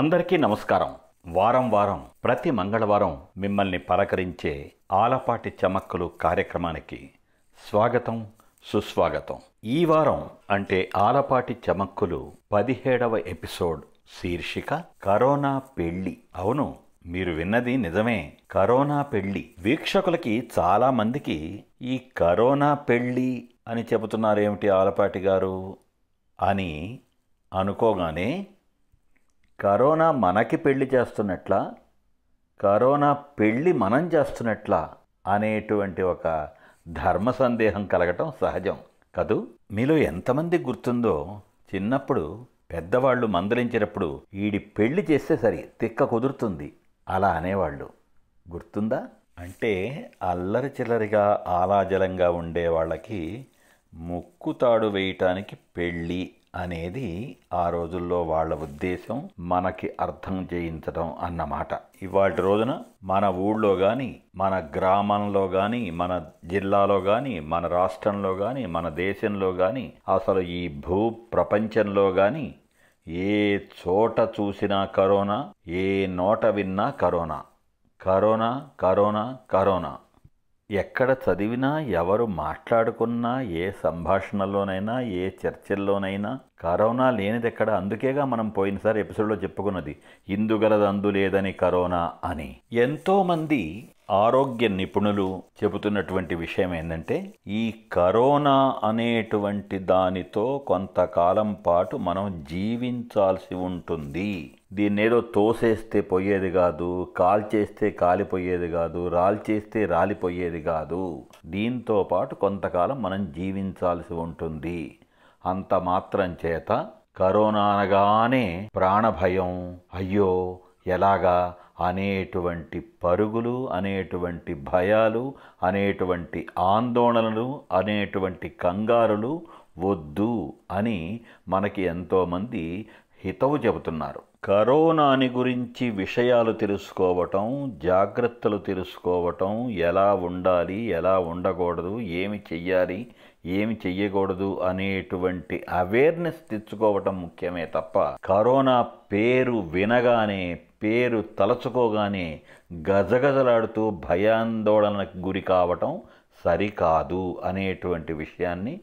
అందరికీ నమస్కారం వారం వారం ప్రతి మంగళవారం మిమ్మల్ని పలకరించే ఆలపాటి చమక్కలు కార్యక్రమానికి స్వాగతం సుస్వాగతం ఈ వారం అంటే ఆలపాటి చమక్కులు పదిహేడవ ఎపిసోడ్ శీర్షిక కరోనా పెళ్ళి అవును మీరు విన్నది నిజమే కరోనా పెళ్ళి వీక్షకులకి చాలా మందికి ఈ కరోనా పెళ్ళి అని చెబుతున్నారేమిటి ఆలపాటి గారు అని అనుకోగానే కరోనా మనకి పెళ్లి చేస్తున్నట్లా కరోనా పెళ్ళి మనం చేస్తున్నట్లా అనేటువంటి ఒక ధర్మ సందేహం కలగటం సహజం కదూ మీలో ఎంతమంది గుర్తుందో చిన్నప్పుడు పెద్దవాళ్ళు మందలించినప్పుడు ఈడి పెళ్లి చేస్తే సరి తిక్క కుదురుతుంది అలా అనేవాళ్ళు గుర్తుందా అంటే అల్లరి చిల్లరిగా ఆలాజలంగా ఉండే వాళ్ళకి ముక్కుతాడు వేయటానికి పెళ్ళి అనేది ఆ రోజుల్లో వాళ్ళ ఉద్దేశం మనకి అర్థం చేయించడం అన్నమాట ఇవాటి రోజున మన ఊళ్ళో కానీ మన గ్రామంలో కానీ మన జిల్లాలో కానీ మన రాష్ట్రంలో కానీ మన దేశంలో కానీ అసలు ఈ భూ ప్రపంచంలో కానీ ఏ చోట చూసినా కరోనా ఏ నోట విన్నా కరోనా కరోనా కరోనా కరోనా ఎక్కడ చదివినా ఎవరు మాట్లాడుకున్నా ఏ సంభాషణలోనైనా ఏ చర్చల్లోనైనా కరోనా లేనిది ఎక్కడ అందుకేగా మనం పోయినసారి ఎపిసోడ్లో చెప్పుకున్నది ఇందుగలది అందు లేదని కరోనా అని ఎంతోమంది ఆరోగ్య నిపుణులు చెబుతున్నటువంటి విషయం ఏంటంటే ఈ కరోనా అనేటువంటి దానితో కొంతకాలం పాటు మనం జీవించాల్సి ఉంటుంది దీన్ని ఏదో తోసేస్తే పోయేది కాదు కాల్చేస్తే కాలిపోయేది కాదు రాల్చేస్తే రాలిపోయేది కాదు దీంతో పాటు కొంతకాలం మనం జీవించాల్సి ఉంటుంది అంత మాత్రం చేత కరోనా అనగానే ప్రాణభయం అయ్యో ఎలాగా అనేటువంటి పరుగులు అనేటువంటి భయాలు అనేటువంటి ఆందోళనలు అనేటువంటి కంగారులు వద్దు అని మనకి ఎంతోమంది హితవు చెబుతున్నారు కరోనాని గురించి విషయాలు తెలుసుకోవటం జాగ్రత్తలు తెలుసుకోవటం ఎలా ఉండాలి ఎలా ఉండకూడదు ఏమి చెయ్యాలి ఏమి చెయ్యకూడదు అనేటువంటి అవేర్నెస్ తెచ్చుకోవటం ముఖ్యమే తప్ప కరోనా పేరు వినగానే పేరు తలచుకోగానే గజగజలాడుతూ భయాందోళనకు గురి కావటం సరికాదు అనేటువంటి విషయాన్ని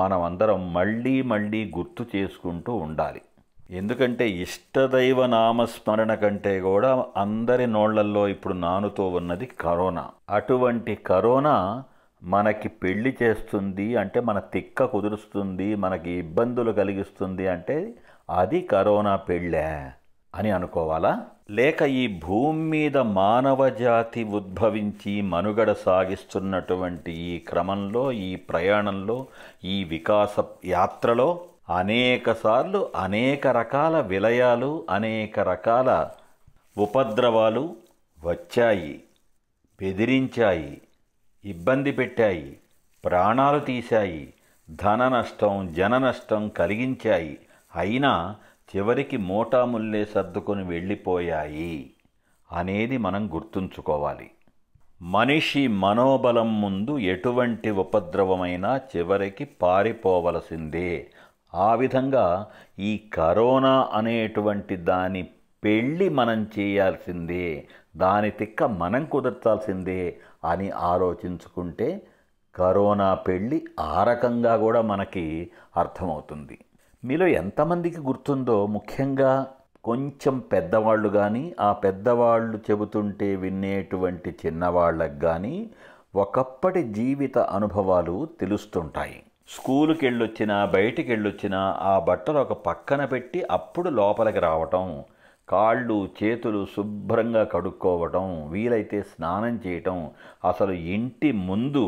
మనమందరం మళ్ళీ మళ్ళీ గుర్తు చేసుకుంటూ ఉండాలి ఎందుకంటే ఇష్టదైవ నామస్మరణ కంటే కూడా అందరి నోళ్లల్లో ఇప్పుడు నానుతో ఉన్నది కరోనా అటువంటి కరోనా మనకి పెళ్లి చేస్తుంది అంటే మన తిక్క కుదురుస్తుంది మనకి ఇబ్బందులు కలిగిస్తుంది అంటే అది కరోనా పెళ్ళే అని అనుకోవాలా లేక ఈ భూమి మీద మానవ జాతి ఉద్భవించి మనుగడ సాగిస్తున్నటువంటి ఈ క్రమంలో ఈ ప్రయాణంలో ఈ వికాస యాత్రలో అనేకసార్లు అనేక రకాల విలయాలు అనేక రకాల ఉపద్రవాలు వచ్చాయి బెదిరించాయి ఇబ్బంది పెట్టాయి ప్రాణాలు తీశాయి ధన నష్టం జన నష్టం కలిగించాయి అయినా చివరికి మోటాముల్లే సర్దుకొని వెళ్ళిపోయాయి అనేది మనం గుర్తుంచుకోవాలి మనిషి మనోబలం ముందు ఎటువంటి ఉపద్రవమైనా చివరికి పారిపోవలసిందే ఆ విధంగా ఈ కరోనా అనేటువంటి దాని పెళ్ళి మనం చేయాల్సిందే దాని తిక్క మనం కుదర్చాల్సిందే అని ఆలోచించుకుంటే కరోనా పెళ్ళి ఆ రకంగా కూడా మనకి అర్థమవుతుంది మీలో ఎంతమందికి గుర్తుందో ముఖ్యంగా కొంచెం పెద్దవాళ్ళు కానీ ఆ పెద్దవాళ్ళు చెబుతుంటే వినేటువంటి చిన్నవాళ్ళకు కానీ ఒకప్పటి జీవిత అనుభవాలు తెలుస్తుంటాయి స్కూలుకి వెళ్ళొచ్చినా బయటికి వెళ్ళొచ్చినా ఆ బట్టలు ఒక పక్కన పెట్టి అప్పుడు లోపలికి రావటం కాళ్ళు చేతులు శుభ్రంగా కడుక్కోవటం వీలైతే స్నానం చేయటం అసలు ఇంటి ముందు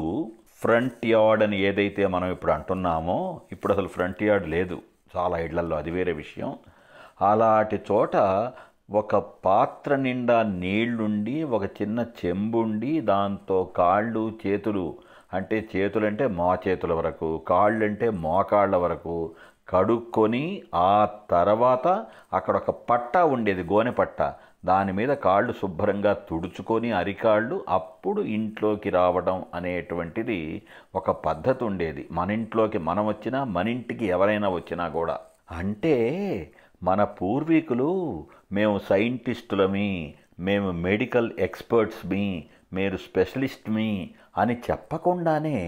ఫ్రంట్ యార్డ్ అని ఏదైతే మనం ఇప్పుడు అంటున్నామో ఇప్పుడు అసలు ఫ్రంట్ యార్డ్ లేదు చాలా ఇళ్లల్లో అది వేరే విషయం అలాంటి చోట ఒక పాత్ర నిండా నీళ్లుండి ఒక చిన్న చెంబుండి దాంతో కాళ్ళు చేతులు అంటే చేతులంటే మా చేతుల వరకు కాళ్ళంటే మోకాళ్ళ వరకు కడుక్కొని ఆ తర్వాత అక్కడ ఒక పట్ట ఉండేది గోనె పట్ట దాని మీద కాళ్ళు శుభ్రంగా తుడుచుకొని అరికాళ్ళు అప్పుడు ఇంట్లోకి రావడం అనేటువంటిది ఒక పద్ధతి ఉండేది మన ఇంట్లోకి మనం వచ్చినా మన ఇంటికి ఎవరైనా వచ్చినా కూడా అంటే మన పూర్వీకులు మేము సైంటిస్టులమీ మేము మెడికల్ ఎక్స్పర్ట్స్ మీ మీరు స్పెషలిస్ట్ మీ అని చెప్పకుండానే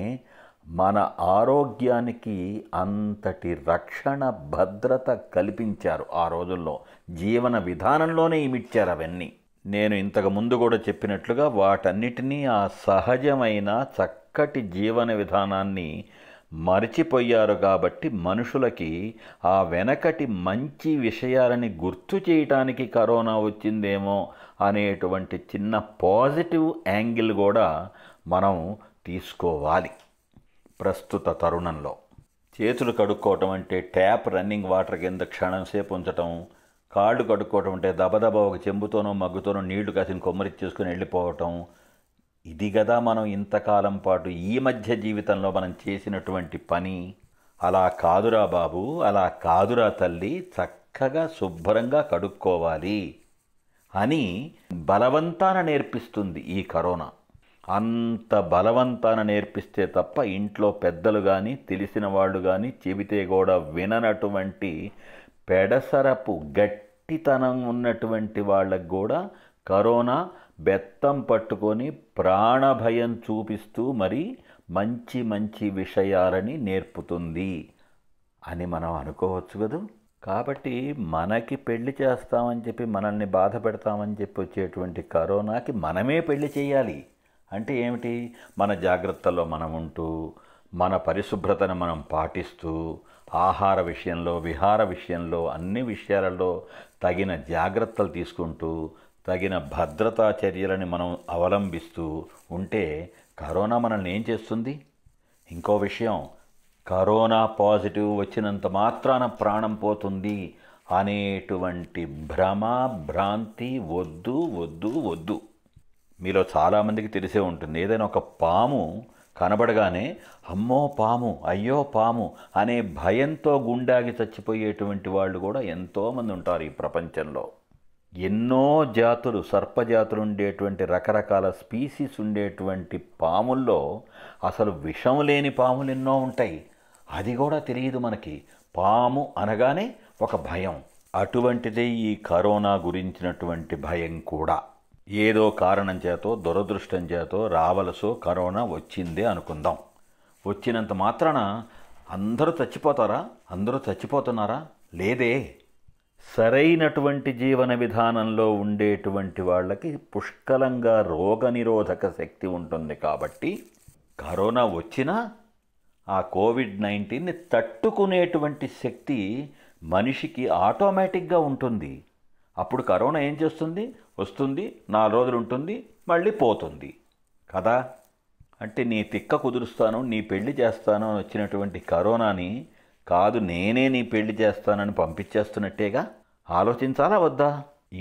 మన ఆరోగ్యానికి అంతటి రక్షణ భద్రత కల్పించారు ఆ రోజుల్లో జీవన విధానంలోనే ఇమిచ్చారు అవన్నీ నేను ఇంతకు ముందు కూడా చెప్పినట్లుగా వాటన్నిటినీ ఆ సహజమైన చక్కటి జీవన విధానాన్ని మరిచిపోయారు కాబట్టి మనుషులకి ఆ వెనకటి మంచి విషయాలని గుర్తు చేయటానికి కరోనా వచ్చిందేమో అనేటువంటి చిన్న పాజిటివ్ యాంగిల్ కూడా మనం తీసుకోవాలి ప్రస్తుత తరుణంలో చేతులు కడుక్కోవటం అంటే ట్యాప్ రన్నింగ్ వాటర్ కింద క్షణం సేపు ఉంచటం కాళ్ళు కడుక్కోవటం అంటే దబదబ ఒక చెంబుతోనో మగ్గుతోనో నీళ్లు కాసిన కొమ్మరిచ్చేసుకుని వెళ్ళిపోవటం ఇది కదా మనం ఇంతకాలం పాటు ఈ మధ్య జీవితంలో మనం చేసినటువంటి పని అలా కాదురా బాబు అలా కాదురా తల్లి చక్కగా శుభ్రంగా కడుక్కోవాలి అని బలవంతాన నేర్పిస్తుంది ఈ కరోనా అంత బలవంతాన నేర్పిస్తే తప్ప ఇంట్లో పెద్దలు కానీ తెలిసిన వాళ్ళు కానీ చెబితే కూడా విననటువంటి పెడసరపు గట్టితనం ఉన్నటువంటి వాళ్ళకు కూడా కరోనా బెత్తం పట్టుకొని ప్రాణభయం చూపిస్తూ మరి మంచి మంచి విషయాలని నేర్పుతుంది అని మనం అనుకోవచ్చు కదా కాబట్టి మనకి పెళ్లి చేస్తామని చెప్పి మనల్ని బాధ పెడతామని చెప్పి వచ్చేటువంటి కరోనాకి మనమే పెళ్లి చేయాలి అంటే ఏమిటి మన జాగ్రత్తలో మనం ఉంటూ మన పరిశుభ్రతను మనం పాటిస్తూ ఆహార విషయంలో విహార విషయంలో అన్ని విషయాలలో తగిన జాగ్రత్తలు తీసుకుంటూ తగిన భద్రతా చర్యలని మనం అవలంబిస్తూ ఉంటే కరోనా మనల్ని ఏం చేస్తుంది ఇంకో విషయం కరోనా పాజిటివ్ వచ్చినంత మాత్రాన ప్రాణం పోతుంది అనేటువంటి భ్రమ భ్రాంతి వద్దు వద్దు వద్దు మీలో చాలామందికి తెలిసే ఉంటుంది ఏదైనా ఒక పాము కనబడగానే అమ్మో పాము అయ్యో పాము అనే భయంతో గుండాగి చచ్చిపోయేటువంటి వాళ్ళు కూడా ఎంతోమంది ఉంటారు ఈ ప్రపంచంలో ఎన్నో జాతులు సర్పజాతులు ఉండేటువంటి రకరకాల స్పీసీస్ ఉండేటువంటి పాముల్లో అసలు విషం లేని పాములు ఎన్నో ఉంటాయి అది కూడా తెలియదు మనకి పాము అనగానే ఒక భయం అటువంటిదే ఈ కరోనా గురించినటువంటి భయం కూడా ఏదో కారణం చేతో దురదృష్టం చేతో రావలసో కరోనా వచ్చిందే అనుకుందాం వచ్చినంత మాత్రాన అందరూ చచ్చిపోతారా అందరూ చచ్చిపోతున్నారా లేదే సరైనటువంటి జీవన విధానంలో ఉండేటువంటి వాళ్ళకి పుష్కలంగా రోగనిరోధక శక్తి ఉంటుంది కాబట్టి కరోనా వచ్చినా ఆ కోవిడ్ నైన్టీన్ని తట్టుకునేటువంటి శక్తి మనిషికి ఆటోమేటిక్గా ఉంటుంది అప్పుడు కరోనా ఏం చేస్తుంది వస్తుంది నాలుగు రోజులు ఉంటుంది మళ్ళీ పోతుంది కదా అంటే నీ తిక్క కుదురుస్తాను నీ పెళ్లి చేస్తాను అని వచ్చినటువంటి కరోనాని కాదు నేనే నీ పెళ్లి చేస్తానని పంపించేస్తున్నట్టేగా ఆలోచించాలా వద్దా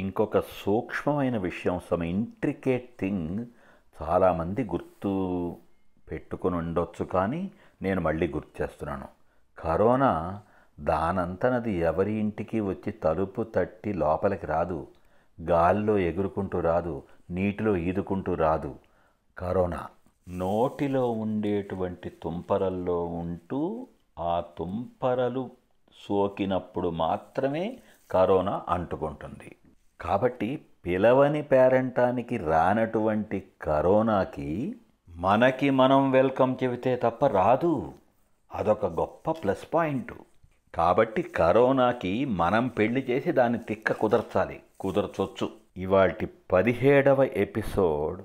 ఇంకొక సూక్ష్మమైన విషయం సమ్ ఇంట్రికేట్ థింగ్ చాలామంది గుర్తు పెట్టుకుని ఉండొచ్చు కానీ నేను మళ్ళీ గుర్తు చేస్తున్నాను కరోనా దానంతనది ఎవరి ఇంటికి వచ్చి తలుపు తట్టి లోపలికి రాదు గాల్లో ఎగురుకుంటూ రాదు నీటిలో ఈదుకుంటూ రాదు కరోనా నోటిలో ఉండేటువంటి తుంపరల్లో ఉంటూ ఆ తుంపరలు సోకినప్పుడు మాత్రమే కరోనా అంటుకుంటుంది కాబట్టి పిలవని పేరంటానికి రానటువంటి కరోనాకి మనకి మనం వెల్కమ్ చెబితే తప్ప రాదు అదొక గొప్ప ప్లస్ పాయింట్ కాబట్టి కరోనాకి మనం పెళ్లి చేసి దాన్ని తిక్క కుదర్చాలి కుదర్చొచ్చు ఇవాటి పదిహేడవ ఎపిసోడ్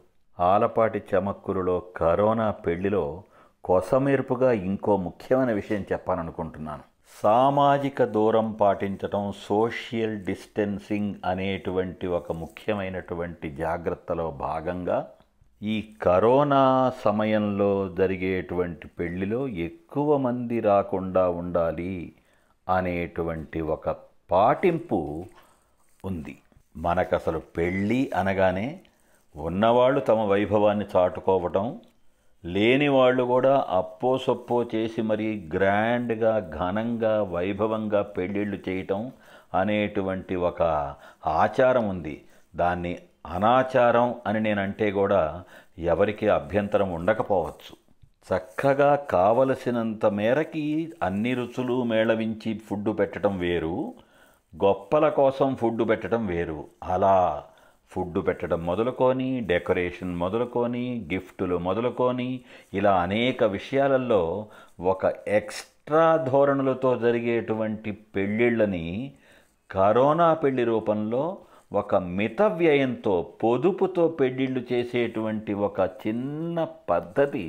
ఆలపాటి చమక్కురులో కరోనా పెళ్లిలో కొసమెరుపుగా ఇంకో ముఖ్యమైన విషయం చెప్పాలనుకుంటున్నాను సామాజిక దూరం పాటించడం సోషల్ డిస్టెన్సింగ్ అనేటువంటి ఒక ముఖ్యమైనటువంటి జాగ్రత్తలో భాగంగా ఈ కరోనా సమయంలో జరిగేటువంటి పెళ్లిలో ఎక్కువ మంది రాకుండా ఉండాలి అనేటువంటి ఒక పాటింపు ఉంది మనకు అసలు పెళ్ళి అనగానే ఉన్నవాళ్ళు తమ వైభవాన్ని చాటుకోవటం లేని వాళ్ళు కూడా అప్పో సొప్పో చేసి మరీ గ్రాండ్గా ఘనంగా వైభవంగా పెళ్ళిళ్ళు చేయటం అనేటువంటి ఒక ఆచారం ఉంది దాన్ని అనాచారం అని నేనంటే కూడా ఎవరికి అభ్యంతరం ఉండకపోవచ్చు చక్కగా కావలసినంత మేరకి అన్ని రుచులు మేళవించి ఫుడ్ పెట్టడం వేరు గొప్పల కోసం ఫుడ్ పెట్టడం వేరు అలా ఫుడ్ పెట్టడం మొదలుకొని డెకరేషన్ మొదలుకొని గిఫ్టులు మొదలుకొని ఇలా అనేక విషయాలలో ఒక ఎక్స్ట్రా ధోరణులతో జరిగేటువంటి పెళ్ళిళ్ళని కరోనా పెళ్లి రూపంలో ఒక మిత వ్యయంతో పొదుపుతో పెళ్ళిళ్ళు చేసేటువంటి ఒక చిన్న పద్ధతి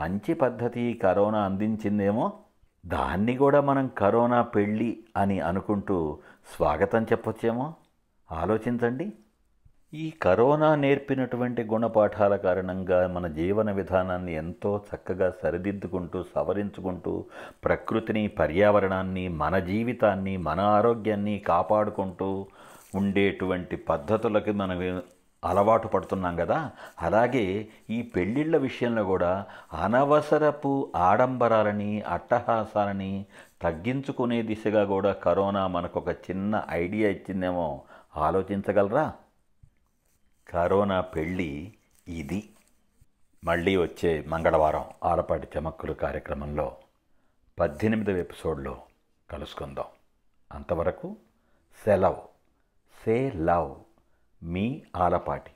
మంచి పద్ధతి కరోనా అందించిందేమో దాన్ని కూడా మనం కరోనా పెళ్ళి అని అనుకుంటూ స్వాగతం చెప్పొచ్చేమో ఆలోచించండి ఈ కరోనా నేర్పినటువంటి గుణపాఠాల కారణంగా మన జీవన విధానాన్ని ఎంతో చక్కగా సరిదిద్దుకుంటూ సవరించుకుంటూ ప్రకృతిని పర్యావరణాన్ని మన జీవితాన్ని మన ఆరోగ్యాన్ని కాపాడుకుంటూ ఉండేటువంటి పద్ధతులకి మనం అలవాటు పడుతున్నాం కదా అలాగే ఈ పెళ్ళిళ్ళ విషయంలో కూడా అనవసరపు ఆడంబరాలని అట్టహాసాలని తగ్గించుకునే దిశగా కూడా కరోనా మనకు ఒక చిన్న ఐడియా ఇచ్చిందేమో ఆలోచించగలరా కరోనా పెళ్ళి ఇది మళ్ళీ వచ్చే మంగళవారం ఆలపాటి చమక్కులు కార్యక్రమంలో పద్దెనిమిదవ ఎపిసోడ్లో కలుసుకుందాం అంతవరకు సెలవ్ సే లవ్ మీ ఆలపాటి